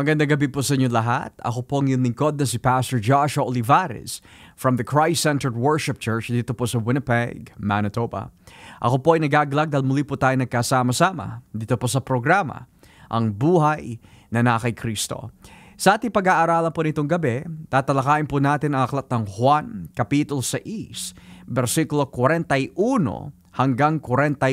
Magandang gabi po sa inyo lahat. Ako po ang lingkod na si Pastor Joshua Olivares from the Christ-Centered Worship Church dito po sa Winnipeg, Manitoba. Ako po ay nagaglag dahil muli po tayo nagkasama-sama dito po sa programa, Ang Buhay na Nakay Kristo. Sa ating pag-aaralan po nitong gabi, tatalakayin po natin ang aklat ng Juan, Kapitulo 6, versikulo 41 hanggang 44.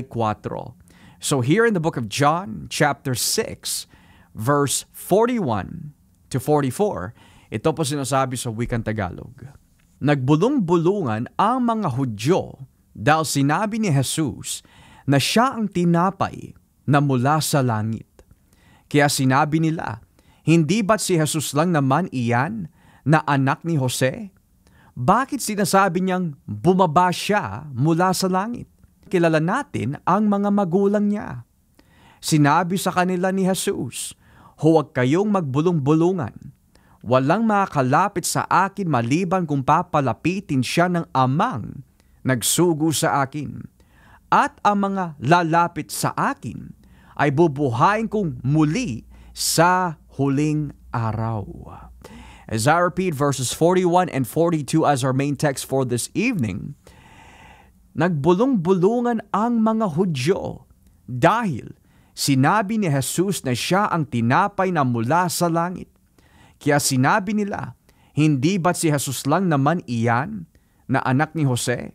So here in the book of John, chapter 6, verse 41 to 44, ito po sinasabi sa wikang Tagalog. Nagbulong-bulungan ang mga Hudyo dahil sinabi ni Jesus na siya ang tinapay na mula sa langit. Kaya sinabi nila, hindi ba't si Jesus lang naman iyan na anak ni Jose? Bakit sinasabi niyang bumaba siya mula sa langit? Kilala natin ang mga magulang niya. Sinabi sa kanila ni Jesus, Huwag kayong magbulong-bulungan. Walang makakalapit sa akin maliban kung papalapitin siya ng amang nagsugo sa akin. At ang mga lalapit sa akin ay bubuhayin kong muli sa huling araw. As I repeat verses 41 and 42 as our main text for this evening, nagbulong-bulungan ang mga Hudyo dahil Sinabi ni Jesus na siya ang tinapay na mula sa langit. Kaya sinabi nila, hindi ba't si Jesus lang naman iyan na anak ni Jose?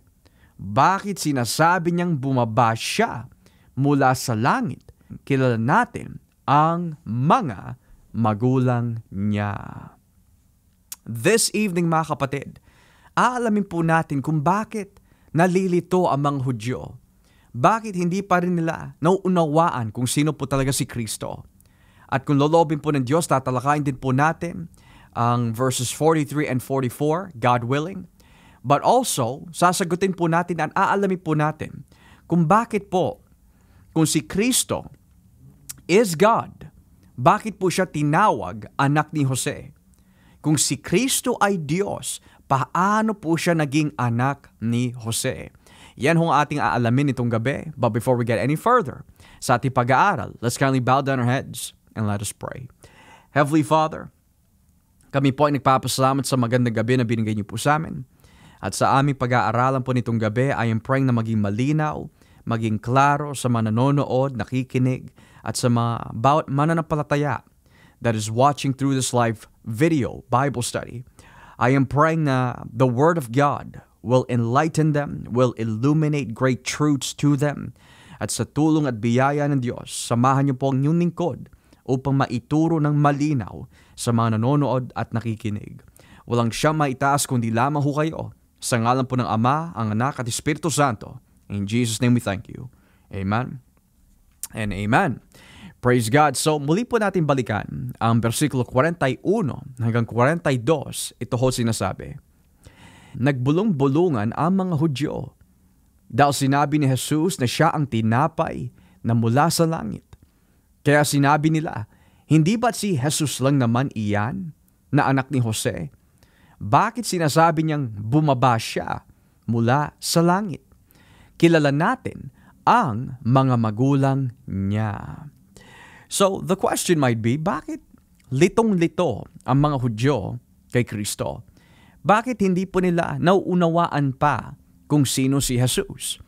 Bakit sinasabi niyang bumaba siya mula sa langit? Kilala natin ang mga magulang niya. This evening mga kapatid, aalamin po natin kung bakit nalilito ang mga Hudyo bakit hindi pa rin nila nauunawaan kung sino po talaga si Kristo. At kung lolobin po ng Diyos, tatalakayin din po natin ang verses 43 and 44, God willing. But also, sasagutin po natin at aalamin po natin kung bakit po, kung si Kristo is God, bakit po siya tinawag anak ni Jose? Kung si Kristo ay Diyos, paano po siya naging anak ni Jose? Yan hong ating aalamin itong gabi. But before we get any further sa ating pag-aaral, let's kindly bow down our heads and let us pray. Heavenly Father, kami po ay nagpapasalamat sa magandang gabi na binigay niyo po sa amin. At sa aming pag-aaralan po nitong gabi, I am praying na maging malinaw, maging klaro sa mga nanonood, nakikinig, at sa mga bawat mananapalataya that is watching through this live video Bible study. I am praying na the Word of God will enlighten them, will illuminate great truths to them. At sa tulong at biyaya ng Diyos, samahan niyo po ang inyong lingkod upang maituro ng malinaw sa mga nanonood at nakikinig. Walang siya maitaas kundi lamang ho kayo. Sa ngalan po ng Ama, ang Anak at Espiritu Santo. In Jesus' name we thank you. Amen. And amen. Praise God. So muli po natin balikan ang versikulo 41 hanggang 42. Ito ho sinasabi nagbulong-bulungan ang mga Hudyo. Dahil sinabi ni Jesus na siya ang tinapay na mula sa langit. Kaya sinabi nila, hindi ba't si Jesus lang naman iyan na anak ni Jose? Bakit sinasabi niyang bumaba siya mula sa langit? Kilala natin ang mga magulang niya. So the question might be, bakit litong-lito ang mga Hudyo kay Kristo? bakit hindi po nila nauunawaan pa kung sino si Jesus?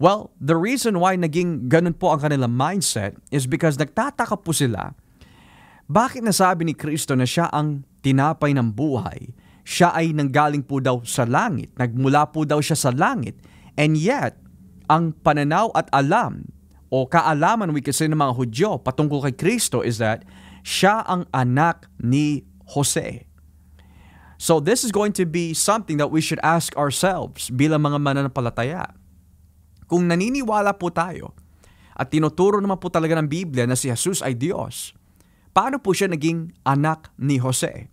Well, the reason why naging ganun po ang kanilang mindset is because nagtataka po sila bakit nasabi ni Kristo na siya ang tinapay ng buhay. Siya ay nanggaling po daw sa langit, nagmula po daw siya sa langit. And yet, ang pananaw at alam o kaalaman we can say ng mga Hudyo patungkol kay Kristo is that siya ang anak ni Jose. So this is going to be something that we should ask ourselves bilang mga mananampalataya. Kung naniniwala po tayo at tinuturo naman po talaga ng Biblia na si Jesus ay Diyos, paano po siya naging anak ni Jose?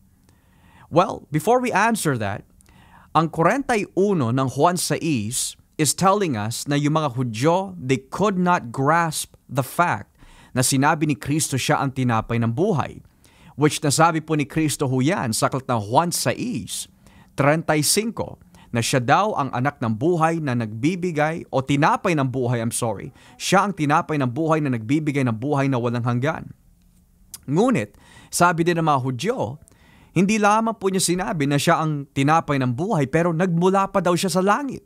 Well, before we answer that, ang 41 ng Juan 6 is telling us na yung mga Hudyo, they could not grasp the fact na sinabi ni Kristo siya ang tinapay ng buhay which nasabi po ni Kristo ho yan sa aklat ng Juan 6, 35, na siya daw ang anak ng buhay na nagbibigay o tinapay ng buhay, I'm sorry. Siya ang tinapay ng buhay na nagbibigay ng buhay na walang hanggan. Ngunit, sabi din ng mga Hudyo, hindi lamang po niya sinabi na siya ang tinapay ng buhay pero nagmula pa daw siya sa langit.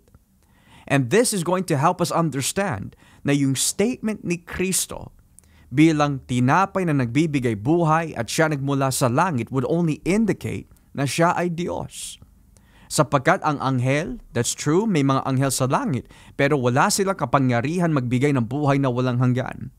And this is going to help us understand na yung statement ni Kristo bilang tinapay na nagbibigay buhay at siya nagmula sa langit would only indicate na siya ay Diyos. Sapagkat ang anghel, that's true, may mga anghel sa langit, pero wala sila kapangyarihan magbigay ng buhay na walang hanggan.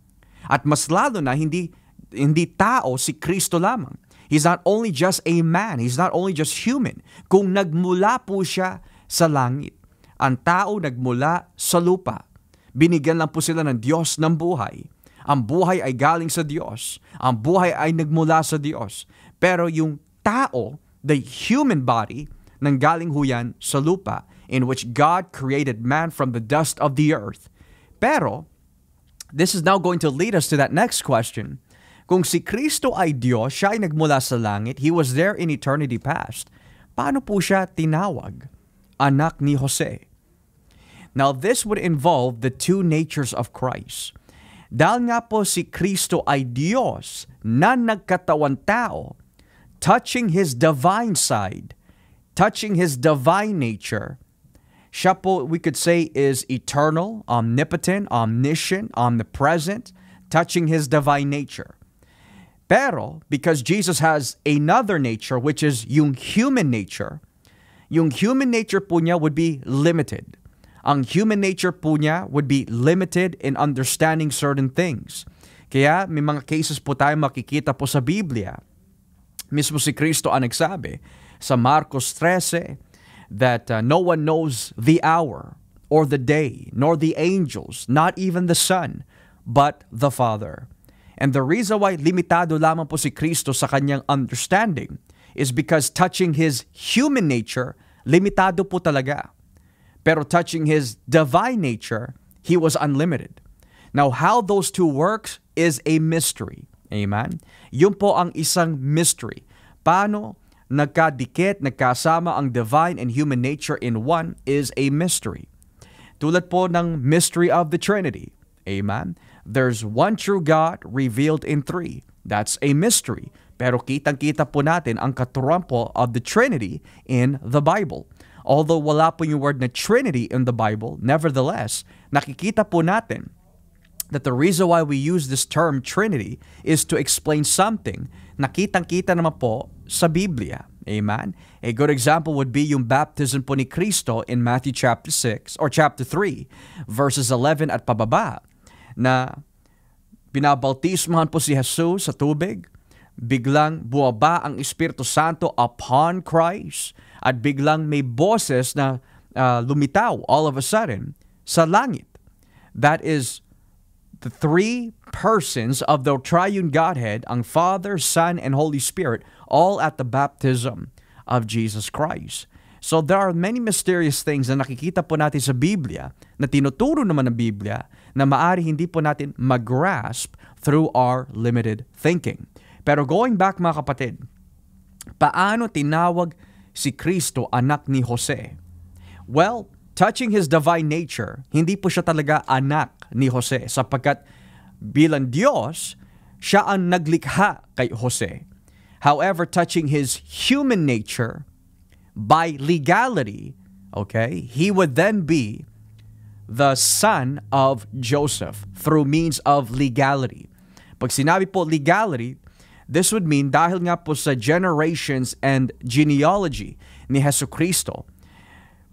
At mas lalo na hindi hindi tao si Kristo lamang. He's not only just a man, he's not only just human, kung nagmula po siya sa langit. Ang tao nagmula sa lupa. Binigyan lang po sila ng Diyos ng buhay. Ang buhay ay galing sa Diyos. Ang buhay ay nagmula sa Diyos. Pero yung tao, the human body, nanggaling ho yan sa lupa in which God created man from the dust of the earth. Pero, this is now going to lead us to that next question. Kung si Kristo ay Diyos, siya ay nagmula sa langit, He was there in eternity past, paano po siya tinawag? Anak ni Jose. Now, this would involve the two natures of Christ. Dahil nga po si Kristo ay Diyos na nagkatawan tao, touching His divine side, touching His divine nature, siya po, we could say, is eternal, omnipotent, omniscient, omnipresent, touching His divine nature. Pero, because Jesus has another nature, which is yung human nature, yung human nature po niya would be limited. Ang human nature po niya would be limited in understanding certain things. Kaya may mga cases po tayo makikita po sa Biblia. Mismo si Kristo ang nagsabi sa Marcos 13 that uh, no one knows the hour or the day, nor the angels, not even the Son, but the Father. And the reason why limitado lamang po si Kristo sa kanyang understanding is because touching his human nature, limitado po talaga. Pero touching his divine nature, he was unlimited. Now, how those two works is a mystery. Amen? Yun po ang isang mystery. Paano nagkadikit, nagkasama ang divine and human nature in one is a mystery. Tulad po ng mystery of the Trinity. Amen? There's one true God revealed in three. That's a mystery. Pero kitang-kita po natin ang katurampo of the Trinity in the Bible. Although wala po yung word na Trinity in the Bible, nevertheless, nakikita po natin that the reason why we use this term Trinity is to explain something nakitang-kita naman po sa Biblia. Amen? A good example would be yung baptism po ni Kristo in Matthew chapter 6 or chapter 3 verses 11 at pababa na pinabautismahan po si Jesus sa tubig, biglang buwaba ang Espiritu Santo upon Christ, at biglang may boses na uh, lumitaw all of a sudden sa langit. That is the three persons of the triune Godhead, ang Father, Son, and Holy Spirit, all at the baptism of Jesus Christ. So there are many mysterious things na nakikita po natin sa Biblia na tinuturo naman ng Biblia na maari hindi po natin magrasp through our limited thinking. Pero going back mga kapatid, paano tinawag si Kristo anak ni Jose? Well, touching his divine nature, hindi po siya talaga anak ni Jose sapagkat bilang Diyos, siya ang naglikha kay Jose. However, touching his human nature, by legality, okay, he would then be the son of Joseph through means of legality. Pag sinabi po legality, This would mean dahil nga po sa generations and genealogy ni Heso Kristo,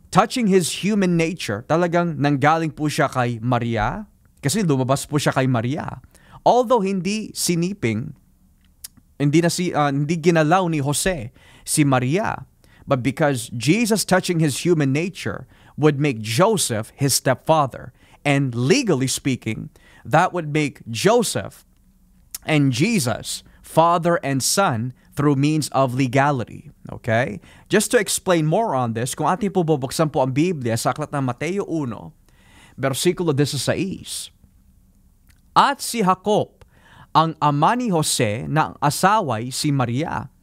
touching his human nature, talagang nanggaling po siya kay Maria, kasi lumabas po siya kay Maria. Although hindi siniping, hindi, na si, uh, hindi ginalaw ni Jose si Maria, but because Jesus touching his human nature would make Joseph his stepfather. And legally speaking, that would make Joseph and Jesus father and son through means of legality. Okay? Just to explain more on this, kung atin po bubuksan po ang Biblia sa aklat ng Mateo 1, versikulo 16. At si Jacob, ang ama ni Jose na asaway si Maria.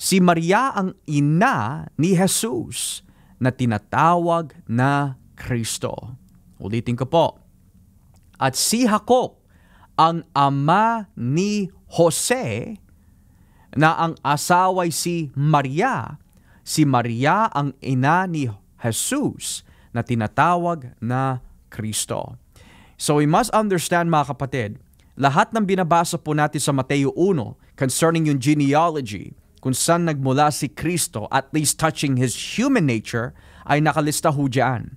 Si Maria ang ina ni Jesus na tinatawag na Kristo. Ulitin ko po. At si Jacob, ang ama ni Jose na ang asaway si Maria, si Maria ang ina ni Jesus na tinatawag na Kristo. So we must understand mga kapatid, lahat ng binabasa po natin sa Mateo 1 concerning yung genealogy, kung saan nagmula si Kristo at least touching his human nature, ay nakalista ho dyan.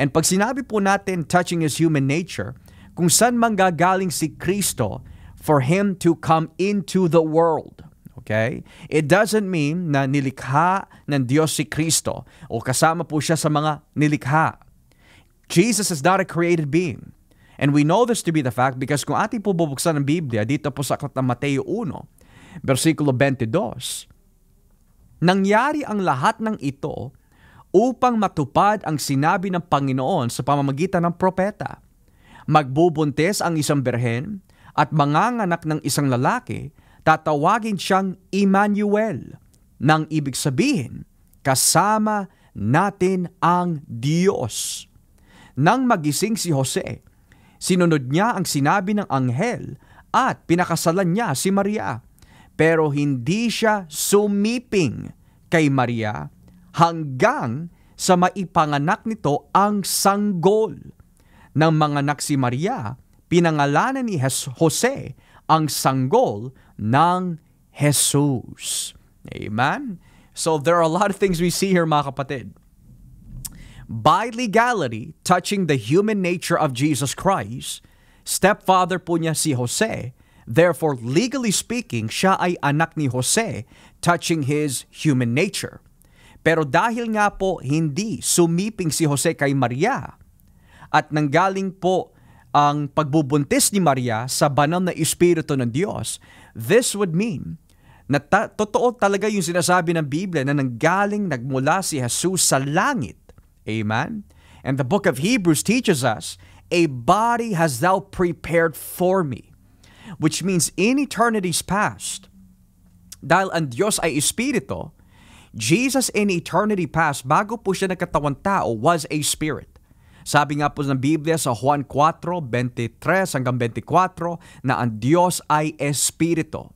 And pag sinabi po natin touching his human nature, kung saan manggagaling si Kristo for Him to come into the world. Okay? It doesn't mean na nilikha ng Diyos si Kristo o kasama po siya sa mga nilikha. Jesus is not a created being. And we know this to be the fact because kung ating po bubuksan ang Biblia, dito po sa aklat ng Mateo 1, versikulo 22, Nangyari ang lahat ng ito upang matupad ang sinabi ng Panginoon sa pamamagitan ng propeta magbubuntis ang isang berhen at manganganak ng isang lalaki, tatawagin siyang Emmanuel, nang ibig sabihin, kasama natin ang Diyos. Nang magising si Jose, sinunod niya ang sinabi ng anghel at pinakasalan niya si Maria. Pero hindi siya sumiping kay Maria hanggang sa maipanganak nito ang sanggol ng mga anak si Maria, pinangalanan ni Jose ang sanggol ng Jesus. Amen? So there are a lot of things we see here mga kapatid. By legality, touching the human nature of Jesus Christ, stepfather po niya si Jose, Therefore, legally speaking, siya ay anak ni Jose, touching his human nature. Pero dahil nga po hindi sumiping si Jose kay Maria, at nanggaling po ang pagbubuntis ni Maria sa banal na Espiritu ng Diyos, this would mean na ta- totoo talaga yung sinasabi ng Biblia na nanggaling nagmula si Jesus sa langit. Amen? And the book of Hebrews teaches us, A body has thou prepared for me. Which means in eternity's past, dahil ang Diyos ay Espiritu, Jesus in eternity past, bago po siya nagkatawang tao, was a spirit. Sabi nga po ng Biblia sa Juan 4:23 hanggang 24 na ang Diyos ay espiritu.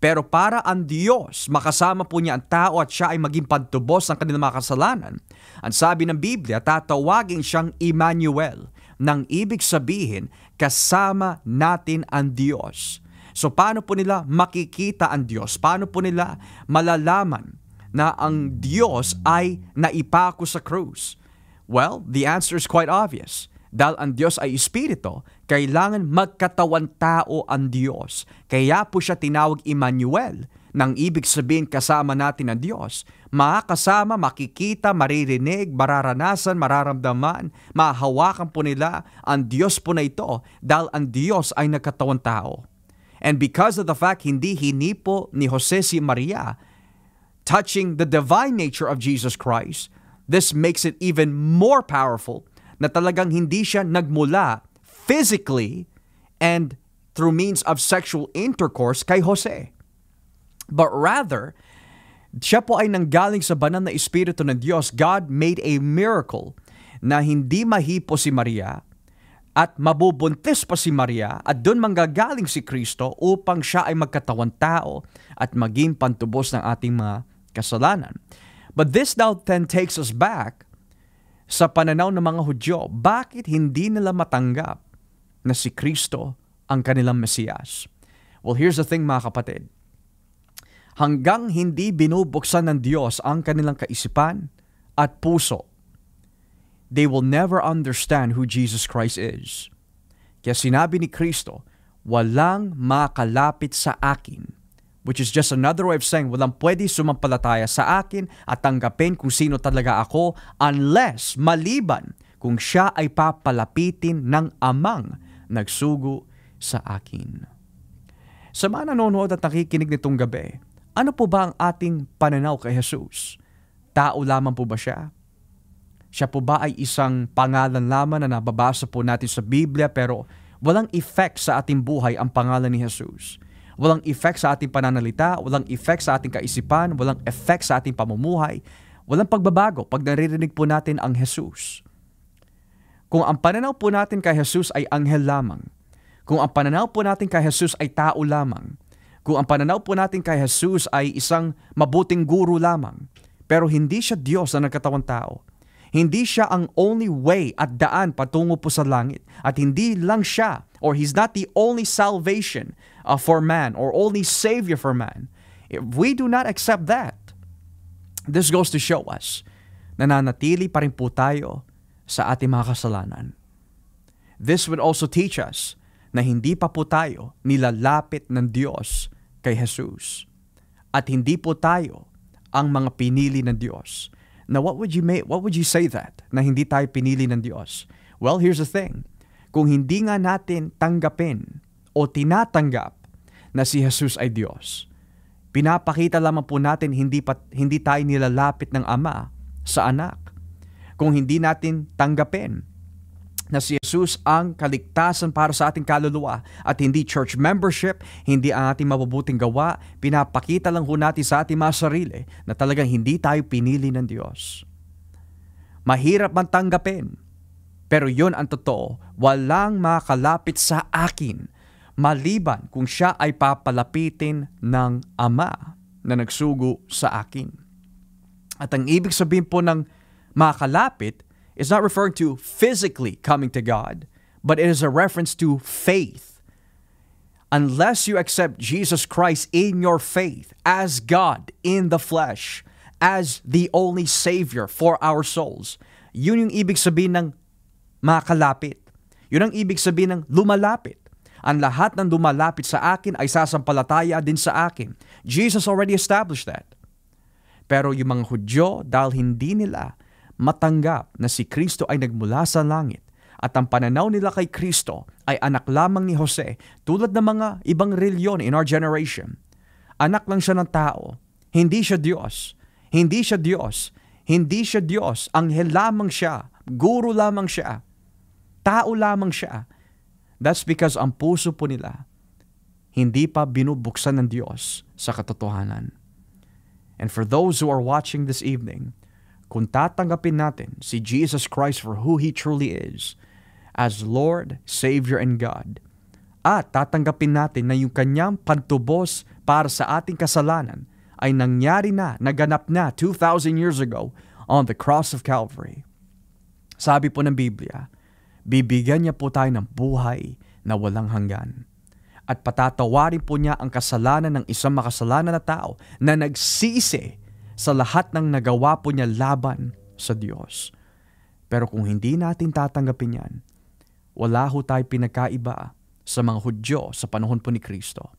Pero para ang Diyos, makasama po niya ang tao at siya ay maging pantubos ng kanilang mga kasalanan, ang sabi ng Biblia, tatawagin siyang Emmanuel, nang ibig sabihin, kasama natin ang Diyos. So paano po nila makikita ang Diyos? Paano po nila malalaman na ang Diyos ay naipako sa krus? Well, the answer is quite obvious. Dahil ang Diyos ay Espiritu, kailangan magkatawan tao ang Diyos. Kaya po siya tinawag Emmanuel, nang ibig sabihin kasama natin ang Diyos. Makakasama, makikita, maririnig, mararanasan, mararamdaman, mahawakan po nila ang Diyos po na ito dahil ang Diyos ay nagkatawan tao. And because of the fact hindi hinipo ni Jose si Maria touching the divine nature of Jesus Christ, This makes it even more powerful na talagang hindi siya nagmula physically and through means of sexual intercourse kay Jose. But rather, siya po ay nanggaling sa banal na Espiritu ng Diyos. God made a miracle na hindi mahipo si Maria at mabubuntis pa si Maria at doon manggagaling si Kristo upang siya ay magkatawan tao at maging pantubos ng ating mga kasalanan. But this doubt then takes us back sa pananaw ng mga Hudyo. Bakit hindi nila matanggap na si Kristo ang kanilang Mesiyas? Well, here's the thing mga kapatid. Hanggang hindi binubuksan ng Diyos ang kanilang kaisipan at puso, they will never understand who Jesus Christ is. Kaya sinabi ni Kristo, walang makalapit sa akin which is just another way of saying walang pwede sumampalataya sa akin at tanggapin kung sino talaga ako unless maliban kung siya ay papalapitin ng amang nagsugo sa akin. Sa mga nanonood at nakikinig nitong gabi, ano po ba ang ating pananaw kay Jesus? Tao lamang po ba siya? Siya po ba ay isang pangalan lamang na nababasa po natin sa Biblia pero walang effect sa ating buhay ang pangalan ni Jesus? Walang effect sa ating pananalita, walang effect sa ating kaisipan, walang effect sa ating pamumuhay, walang pagbabago pag naririnig po natin ang Jesus. Kung ang pananaw po natin kay Jesus ay anghel lamang, kung ang pananaw po natin kay Jesus ay tao lamang, kung ang pananaw po natin kay Jesus ay isang mabuting guru lamang, pero hindi siya Diyos na nagkatawang tao, hindi siya ang only way at daan patungo po sa langit. At hindi lang siya, or He's not the only salvation uh, for man or only savior for man. If we do not accept that, this goes to show us na nanatili pa rin po tayo sa ating mga kasalanan. This would also teach us na hindi pa po tayo nilalapit ng Diyos kay Jesus. At hindi po tayo ang mga pinili ng Diyos. Now, what would you may, what would you say that na hindi tayo pinili ng Diyos? Well, here's the thing. Kung hindi nga natin tanggapin o tinatanggap na si Jesus ay Diyos. Pinapakita lamang po natin hindi, pat, hindi tayo nilalapit ng Ama sa anak kung hindi natin tanggapin na si Jesus ang kaligtasan para sa ating kaluluwa at hindi church membership, hindi ang ating mabubuting gawa, pinapakita lang ho natin sa ating mga sarili na talagang hindi tayo pinili ng Diyos. Mahirap man tanggapin, pero yon ang totoo, walang makalapit sa akin maliban kung siya ay papalapitin ng ama na nagsugo sa akin. At ang ibig sabihin po ng makalapit is not referring to physically coming to God, but it is a reference to faith. Unless you accept Jesus Christ in your faith as God in the flesh, as the only Savior for our souls, yun yung ibig sabihin ng makalapit. Yun ang ibig sabihin ng lumalapit. Ang lahat ng dumalapit sa akin ay sasampalataya din sa akin. Jesus already established that. Pero yung mga Hudyo, dahil hindi nila matanggap na si Kristo ay nagmula sa langit, at ang pananaw nila kay Kristo ay anak lamang ni Jose tulad ng mga ibang reliyon in our generation. Anak lang siya ng tao. Hindi siya Diyos. Hindi siya Diyos. Hindi siya Diyos. Anghel lamang siya. Guru lamang siya. Tao lamang siya. That's because ang puso po nila hindi pa binubuksan ng Diyos sa katotohanan. And for those who are watching this evening, kung tatanggapin natin si Jesus Christ for who He truly is, as Lord, Savior, and God, at tatanggapin natin na yung kanyang pagtubos para sa ating kasalanan ay nangyari na, naganap na 2,000 years ago on the cross of Calvary. Sabi po ng Biblia, bibigyan niya po tayo ng buhay na walang hanggan. At patatawarin po niya ang kasalanan ng isang makasalanan na tao na nagsisi sa lahat ng nagawa po niya laban sa Diyos. Pero kung hindi natin tatanggapin yan, wala ho tayo pinakaiba sa mga Hudyo sa panahon po ni Kristo.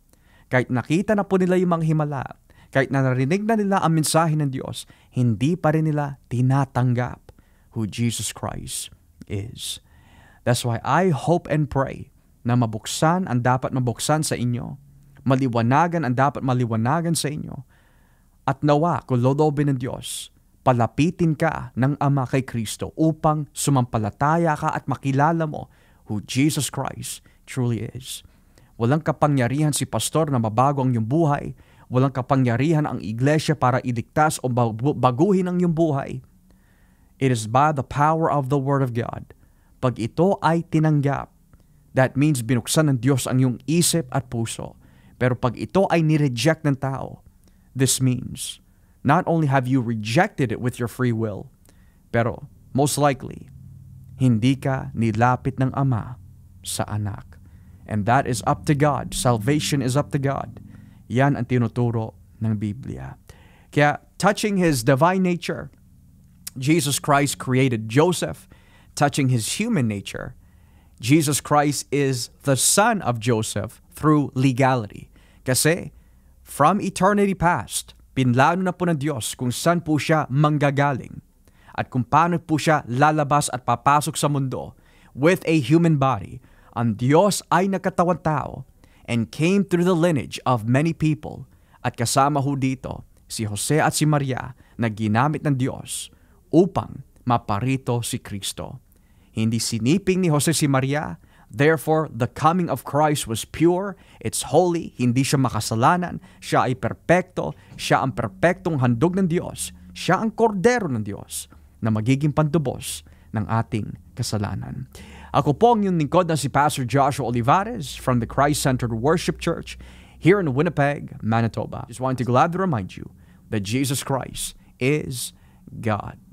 Kahit nakita na po nila yung mga himala, kahit na narinig na nila ang mensahe ng Diyos, hindi pa rin nila tinatanggap who Jesus Christ is. That's why I hope and pray na mabuksan ang dapat mabuksan sa inyo, maliwanagan ang dapat maliwanagan sa inyo, at nawa kung lodobin ng Diyos, palapitin ka ng Ama kay Kristo upang sumampalataya ka at makilala mo who Jesus Christ truly is. Walang kapangyarihan si pastor na mabago ang iyong buhay. Walang kapangyarihan ang iglesia para iligtas o baguhin ang iyong buhay. It is by the power of the Word of God pag ito ay tinanggap, that means binuksan ng Diyos ang iyong isip at puso. Pero pag ito ay nireject ng tao, this means not only have you rejected it with your free will, pero most likely, hindi ka nilapit ng Ama sa anak. And that is up to God. Salvation is up to God. Yan ang tinuturo ng Biblia. Kaya, touching His divine nature, Jesus Christ created Joseph touching his human nature, Jesus Christ is the son of Joseph through legality. Kasi from eternity past, pinlano na po ng Diyos kung saan po siya manggagaling at kung paano po siya lalabas at papasok sa mundo with a human body. Ang Diyos ay nakatawang tao and came through the lineage of many people at kasama ho dito si Jose at si Maria na ginamit ng Diyos upang maparito si Kristo. Hindi siniping ni Jose si Maria. Therefore, the coming of Christ was pure, it's holy, hindi siya makasalanan, siya ay perpekto, siya ang perpektong handog ng Diyos, siya ang kordero ng Diyos na magiging pantubos ng ating kasalanan. Ako po ang inyong lingkod na si Pastor Joshua Olivares from the Christ-Centered Worship Church here in Winnipeg, Manitoba. Just wanted to gladly remind you that Jesus Christ is God.